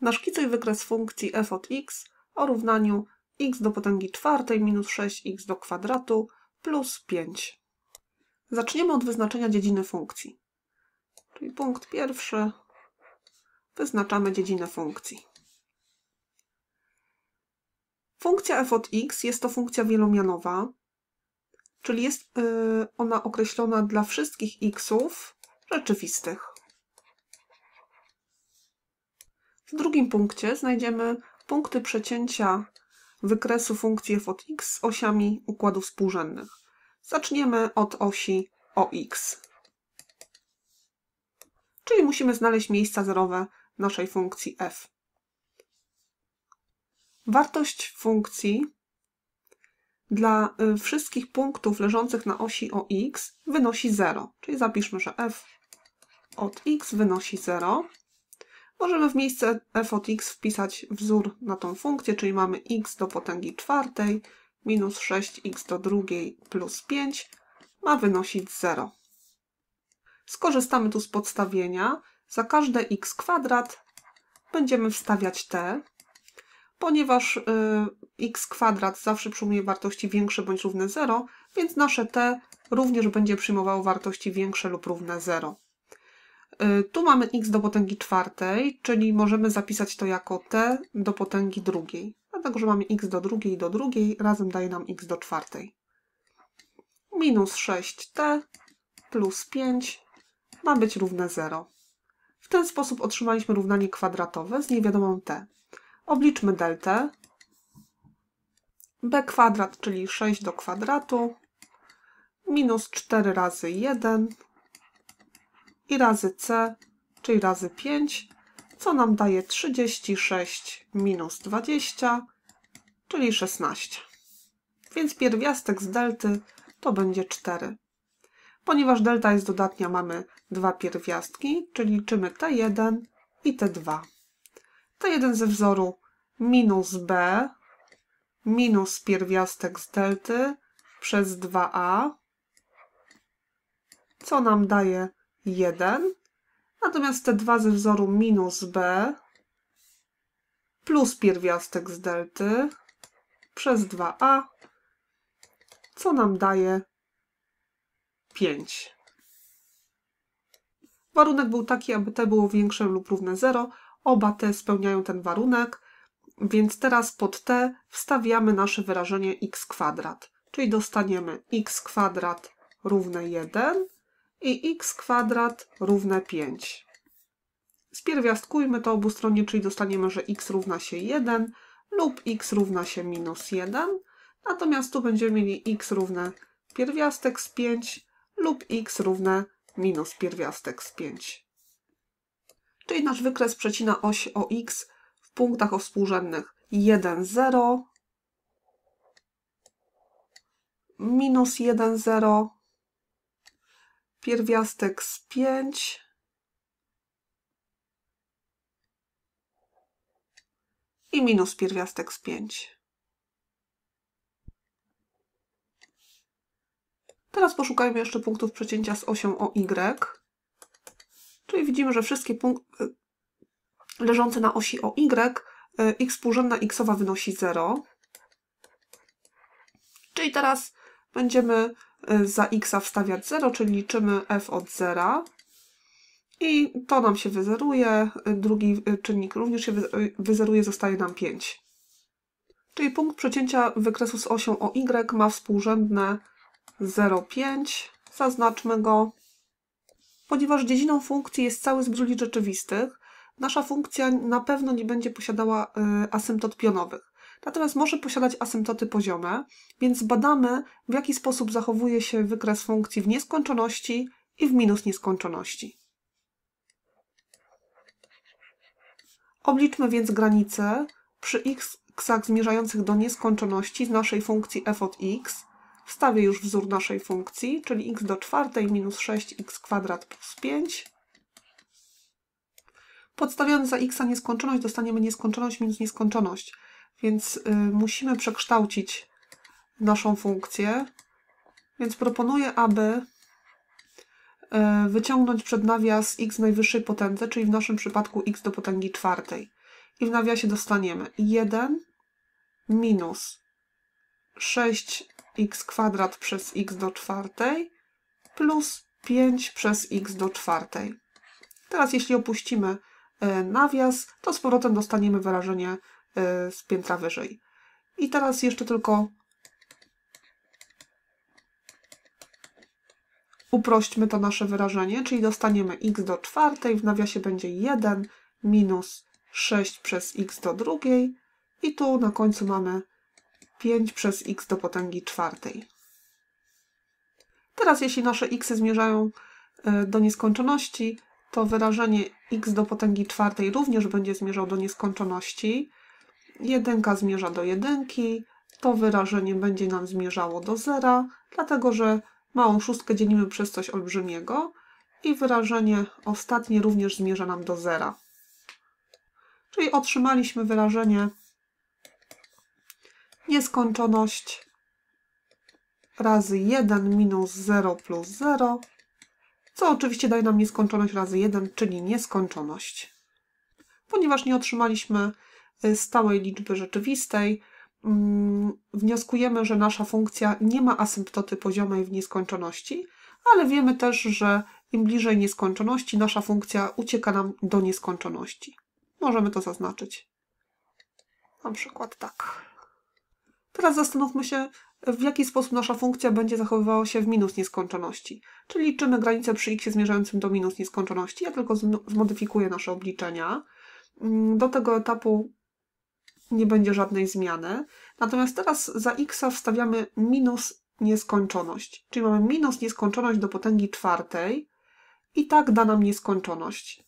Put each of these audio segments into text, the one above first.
Naszkicuj wykres funkcji f od x o równaniu x do potęgi czwartej minus 6x do kwadratu plus 5. Zaczniemy od wyznaczenia dziedziny funkcji. Czyli punkt pierwszy, wyznaczamy dziedzinę funkcji. Funkcja f od x jest to funkcja wielomianowa, czyli jest y, ona określona dla wszystkich xów rzeczywistych. W drugim punkcie znajdziemy punkty przecięcia wykresu funkcji f od x z osiami układów współrzędnych. Zaczniemy od osi ox. Czyli musimy znaleźć miejsca zerowe naszej funkcji f. Wartość funkcji dla y, wszystkich punktów leżących na osi ox wynosi 0. Czyli zapiszmy, że f od x wynosi 0. Możemy w miejsce f od x wpisać wzór na tą funkcję, czyli mamy x do potęgi czwartej minus 6x do drugiej plus 5 ma wynosić 0. Skorzystamy tu z podstawienia. Za każde x kwadrat będziemy wstawiać t, ponieważ y, x kwadrat zawsze przyjmuje wartości większe bądź równe 0, więc nasze t również będzie przyjmowało wartości większe lub równe 0. Y, tu mamy x do potęgi czwartej, czyli możemy zapisać to jako t do potęgi drugiej. Dlatego, że mamy x do drugiej i do drugiej, razem daje nam x do czwartej. Minus 6t plus 5 ma być równe 0. W ten sposób otrzymaliśmy równanie kwadratowe z niewiadomą t. Obliczmy deltę. b kwadrat, czyli 6 do kwadratu, minus 4 razy 1 i razy c, czyli razy 5, co nam daje 36 minus 20, czyli 16. Więc pierwiastek z delty to będzie 4. Ponieważ delta jest dodatnia, mamy dwa pierwiastki, czyli liczymy T1 i T2. T1 ze wzoru minus B minus pierwiastek z delty przez 2a, co nam daje 1. Natomiast te dwa ze wzoru minus b plus pierwiastek z delty przez 2a, co nam daje 5. Warunek był taki, aby t było większe lub równe 0. Oba te spełniają ten warunek, więc teraz pod t wstawiamy nasze wyrażenie x kwadrat, czyli dostaniemy x kwadrat równe 1 i x kwadrat równe 5. Spierwiastkujmy to obustronnie, czyli dostaniemy, że x równa się 1 lub x równa się minus 1. Natomiast tu będziemy mieli x równe pierwiastek z 5 lub x równe minus pierwiastek z 5. Czyli nasz wykres przecina oś o x w punktach o współrzędnych 1, 0, minus 1, 0, pierwiastek z 5, i minus pierwiastek z 5. Teraz poszukajmy jeszcze punktów przecięcia z osią o y. Czyli widzimy, że wszystkie punkty leżące na osi o y, x y, współrzędna xowa wynosi 0. Czyli teraz będziemy za x wstawiać 0, czyli liczymy f od 0. I to nam się wyzeruje, drugi czynnik również się wyzeruje, zostaje nam 5. Czyli punkt przecięcia wykresu z osią o y ma współrzędne 0,5. Zaznaczmy go. Ponieważ dziedziną funkcji jest cały zbiór liczb rzeczywistych, nasza funkcja na pewno nie będzie posiadała y, asymptot pionowych natomiast może posiadać asymptoty poziome, więc badamy, w jaki sposób zachowuje się wykres funkcji w nieskończoności i w minus nieskończoności. Obliczmy więc granice przy x ksach zmierzających do nieskończoności z naszej funkcji f od x. Wstawię już wzór naszej funkcji, czyli x do czwartej minus 6x kwadrat plus 5. Podstawiając za x nieskończoność dostaniemy nieskończoność minus nieskończoność. Więc y, musimy przekształcić naszą funkcję. Więc proponuję, aby y, wyciągnąć przed nawias x najwyższej potędzy, czyli w naszym przypadku x do potęgi czwartej. I w nawiasie dostaniemy 1 minus 6x kwadrat przez x do czwartej plus 5 przez x do czwartej. Teraz jeśli opuścimy y, nawias, to z powrotem dostaniemy wyrażenie Y, z piętra wyżej. I teraz jeszcze tylko uprośćmy to nasze wyrażenie, czyli dostaniemy x do czwartej, w nawiasie będzie 1 minus 6 przez x do drugiej i tu na końcu mamy 5 przez x do potęgi czwartej. Teraz jeśli nasze x zmierzają y, do nieskończoności, to wyrażenie x do potęgi czwartej również będzie zmierzał do nieskończoności jedynka zmierza do jedynki, to wyrażenie będzie nam zmierzało do zera, dlatego że małą szóstkę dzielimy przez coś olbrzymiego i wyrażenie ostatnie również zmierza nam do zera. Czyli otrzymaliśmy wyrażenie nieskończoność razy 1 minus 0 plus 0, co oczywiście daje nam nieskończoność razy 1, czyli nieskończoność. Ponieważ nie otrzymaliśmy Y, stałej liczby rzeczywistej, mm, wnioskujemy, że nasza funkcja nie ma asymptoty poziomej w nieskończoności, ale wiemy też, że im bliżej nieskończoności, nasza funkcja ucieka nam do nieskończoności. Możemy to zaznaczyć. Na przykład tak. Teraz zastanówmy się, w jaki sposób nasza funkcja będzie zachowywała się w minus nieskończoności. Czyli liczymy granicę przy x zmierzającym do minus nieskończoności. Ja tylko zmodyfikuję nasze obliczenia. Mm, do tego etapu nie będzie żadnej zmiany. Natomiast teraz za x wstawiamy minus nieskończoność, czyli mamy minus nieskończoność do potęgi czwartej i tak da nam nieskończoność.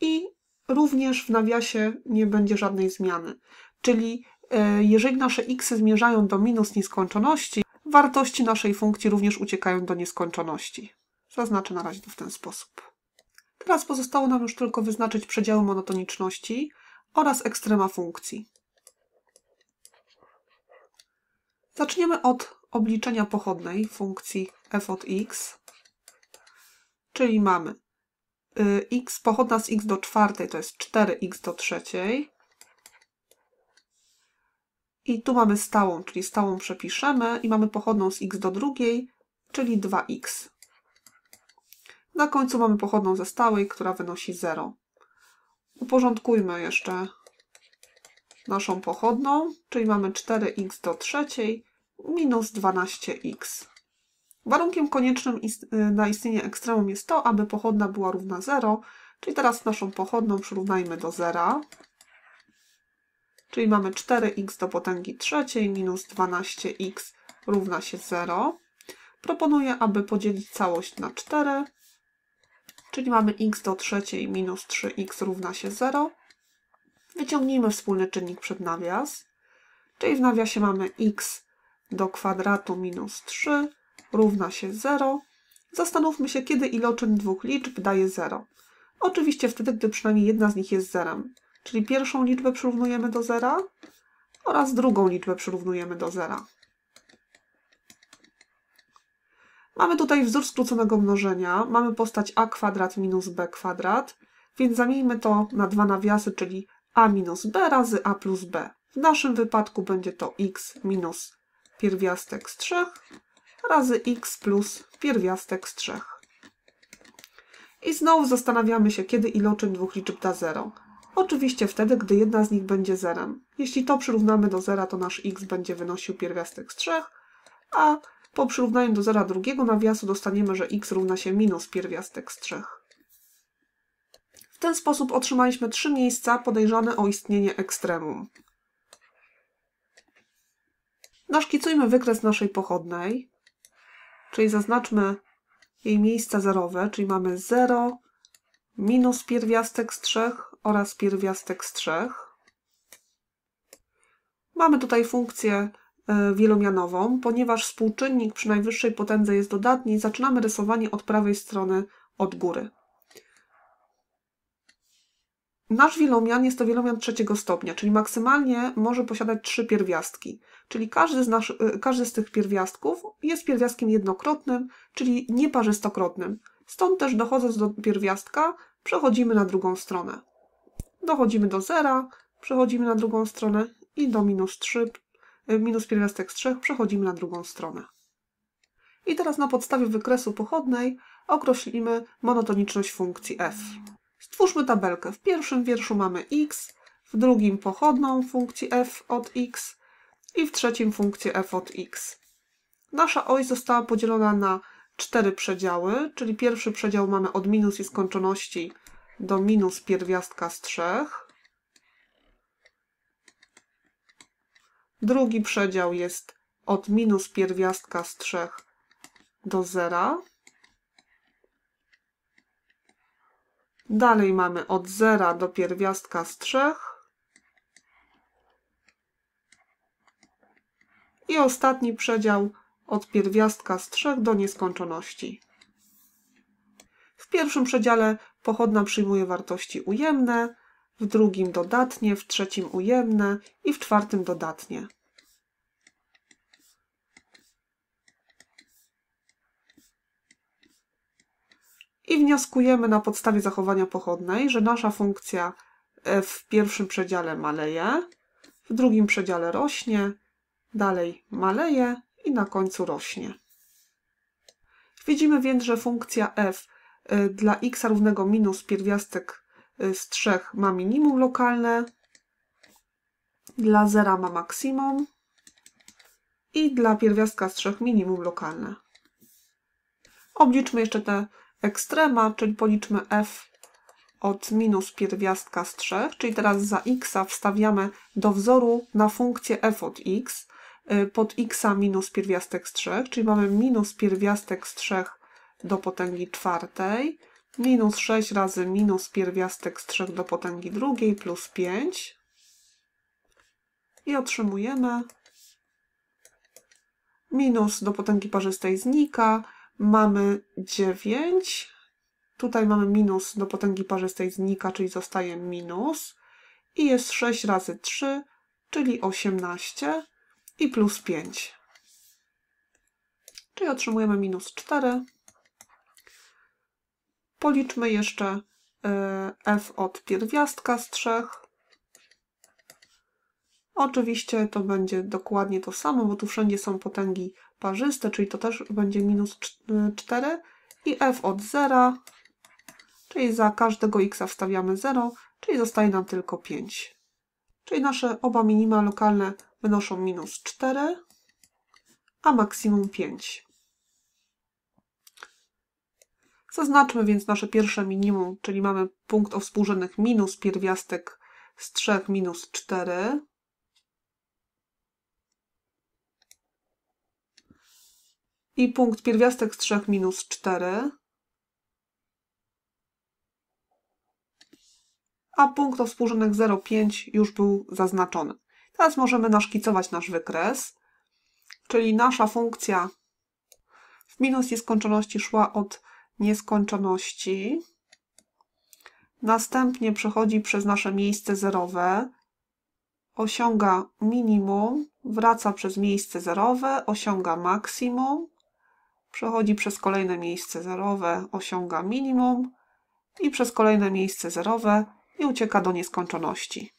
I również w nawiasie nie będzie żadnej zmiany. Czyli e, jeżeli nasze x zmierzają do minus nieskończoności, wartości naszej funkcji również uciekają do nieskończoności. Zaznaczę na razie to w ten sposób. Teraz pozostało nam już tylko wyznaczyć przedziały monotoniczności oraz ekstrema funkcji. Zaczniemy od obliczenia pochodnej funkcji f od x, czyli mamy y, x pochodna z x do czwartej to jest 4x do trzeciej. I tu mamy stałą, czyli stałą przepiszemy i mamy pochodną z x do drugiej, czyli 2x. Na końcu mamy pochodną ze stałej, która wynosi 0. Uporządkujmy jeszcze naszą pochodną, czyli mamy 4x do trzeciej minus 12x. Warunkiem koniecznym y, na istnienie ekstremum jest to, aby pochodna była równa 0, czyli teraz naszą pochodną przyrównajmy do 0, czyli mamy 4x do potęgi trzeciej minus 12x równa się 0. Proponuję, aby podzielić całość na 4, czyli mamy x do trzeciej minus 3x równa się 0 Wyciągnijmy wspólny czynnik przed nawias, czyli w nawiasie mamy x do kwadratu minus 3 równa się 0. Zastanówmy się, kiedy iloczyn dwóch liczb daje 0. Oczywiście wtedy, gdy przynajmniej jedna z nich jest zerem. Czyli pierwszą liczbę przyrównujemy do zera oraz drugą liczbę przyrównujemy do zera. Mamy tutaj wzór skróconego mnożenia. Mamy postać a kwadrat minus b kwadrat, więc zamieńmy to na dwa nawiasy, czyli a minus b razy a plus b. W naszym wypadku będzie to x minus pierwiastek z 3 razy x plus pierwiastek z 3. I znowu zastanawiamy się, kiedy iloczyn dwóch liczb da 0. Oczywiście wtedy, gdy jedna z nich będzie zerem. Jeśli to przyrównamy do zera, to nasz x będzie wynosił pierwiastek z 3, a po przyrównaniu do zera drugiego nawiasu dostaniemy, że x równa się minus pierwiastek z 3. W ten sposób otrzymaliśmy trzy miejsca podejrzane o istnienie ekstremum. Naszkicujmy wykres naszej pochodnej, czyli zaznaczmy jej miejsca zerowe, czyli mamy 0 minus pierwiastek z 3 oraz pierwiastek z 3. Mamy tutaj funkcję e, wielomianową. Ponieważ współczynnik przy najwyższej potędze jest dodatni, zaczynamy rysowanie od prawej strony od góry. Nasz wielomian jest to wielomian trzeciego stopnia, czyli maksymalnie może posiadać trzy pierwiastki. Czyli każdy z, nasz, y, każdy z tych pierwiastków jest pierwiastkiem jednokrotnym, czyli nieparzystokrotnym. Stąd też dochodząc do pierwiastka, przechodzimy na drugą stronę. Dochodzimy do zera, przechodzimy na drugą stronę i do minus 3, y, minus pierwiastek z 3 przechodzimy na drugą stronę. I teraz na podstawie wykresu pochodnej określimy monotoniczność funkcji f. Twórzmy tabelkę. W pierwszym wierszu mamy x, w drugim pochodną funkcji f od x i w trzecim funkcję f od x. Nasza oś została podzielona na cztery przedziały, czyli pierwszy przedział mamy od minus i skończoności do minus pierwiastka z trzech. Drugi przedział jest od minus pierwiastka z trzech do zera. Dalej mamy od zera do pierwiastka z trzech. I ostatni przedział od pierwiastka z trzech do nieskończoności. W pierwszym przedziale pochodna przyjmuje wartości ujemne, w drugim dodatnie, w trzecim ujemne i w czwartym dodatnie. i wnioskujemy na podstawie zachowania pochodnej, że nasza funkcja e, w pierwszym przedziale maleje, w drugim przedziale rośnie, dalej maleje i na końcu rośnie. Widzimy więc, że funkcja f e, dla x równego minus pierwiastek e, z 3 ma minimum lokalne, dla 0 ma maksimum i dla pierwiastka z 3 minimum lokalne. Obliczmy jeszcze te ekstrema, czyli policzmy f od minus pierwiastka z 3, czyli teraz za x wstawiamy do wzoru na funkcję f od x y, pod x minus pierwiastek z 3, czyli mamy minus pierwiastek z 3 do potęgi czwartej, minus 6 razy minus pierwiastek z 3 do potęgi drugiej plus 5 i otrzymujemy minus do potęgi parzystej znika, Mamy 9. Tutaj mamy minus do potęgi parzystej znika, czyli zostaje minus. I jest 6 razy 3, czyli 18 i plus 5. Czyli otrzymujemy minus 4. Policzmy jeszcze y, f od pierwiastka z 3 Oczywiście to będzie dokładnie to samo, bo tu wszędzie są potęgi parzyste, czyli to też będzie minus 4 y, i f od 0, czyli za każdego x wstawiamy 0, czyli zostaje nam tylko 5. Czyli nasze oba minima lokalne wynoszą minus 4, a maksimum 5. Zaznaczmy więc nasze pierwsze minimum, czyli mamy punkt o współrzędnych minus pierwiastek z 3 minus 4. I punkt pierwiastek z 3 minus 4. A punkt o współrządek 0,5 już był zaznaczony. Teraz możemy naszkicować nasz wykres, czyli nasza funkcja w minus nieskończoności szła od nieskończoności. Następnie przechodzi przez nasze miejsce zerowe, osiąga minimum, wraca przez miejsce zerowe, osiąga maksimum, przechodzi przez kolejne miejsce zerowe, osiąga minimum i przez kolejne miejsce zerowe i ucieka do nieskończoności.